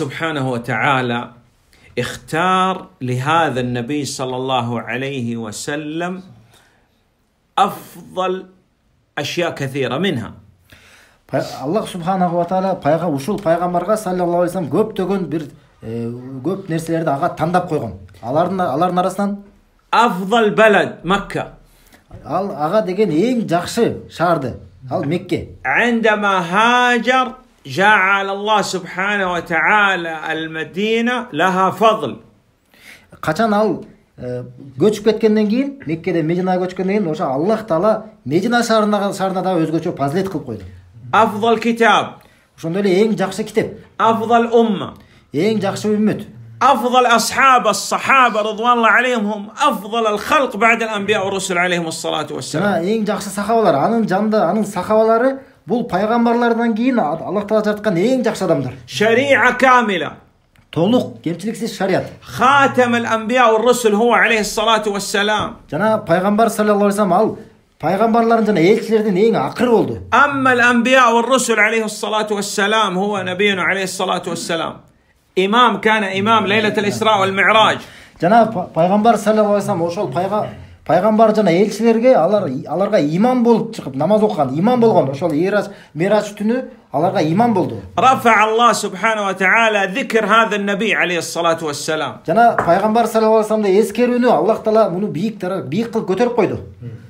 سبحانه وتعالى اختار لهذا النبي صلى الله عليه وسلم افضل اشياء كثيره منها аллах субханала ва тағала пайға ушул пайғамбарға саллаллаху алейхи вассалам көптөгөн бир көп нерселерди ага тандап койгон алардын алардын арасынан афзал балад макка ал ага деген эң жакшы шаарды ал мекке عندما هاجر جعل الله سبحانه وتعالى المدينة لها فضل قachан ал көчүп кеткенден кийин меккеден мединага көчкөндөн кийин ошо аллах таала медина шаарына шаарына дагы өзгөчө пазилет кылып койду афдал китаб ошондой эле эң жакшы китеп афдал умма эң жакшы үммөт أفضل أصحاب الصحابة رضوان الله عليهم هم أفضل الخلق بعد الأنبياء والرسل عليهم الصلاة والسلام. جنا إين جاكس صحابة لار، أنا جندا أنا صحابة لار бұл пайғамбарлардан кейін аллах тағала жаратқан ең жақсы адамдар шариа камила толық кемшіліксіз шариат хатам әмбия русул хуа алейхи салату уассалам жаңа пайғамбар саллаллаху алейхи вассалам ал пайғамбарлардың және елшілерден ең ақыры болды أما الأنبياء والرسل عليه الصلاة والسلام هو نبينا عليه الصلاة والسلام إمام كان إمام ليلة الإسراء والمعراج жаңағы пайғамбар саллаллаху алейхи вассалам ошол пайғамбар жана елшілерге алар аларга иман болып чыгып намаз окуган иман болгон ошол ираж мираж түнү аларга иман болду рафа الله жана пайгамбар саллаллаху алейхи вассаламды эскерүүнү аллах таала муну бийик бийик кылып көтөрүп койду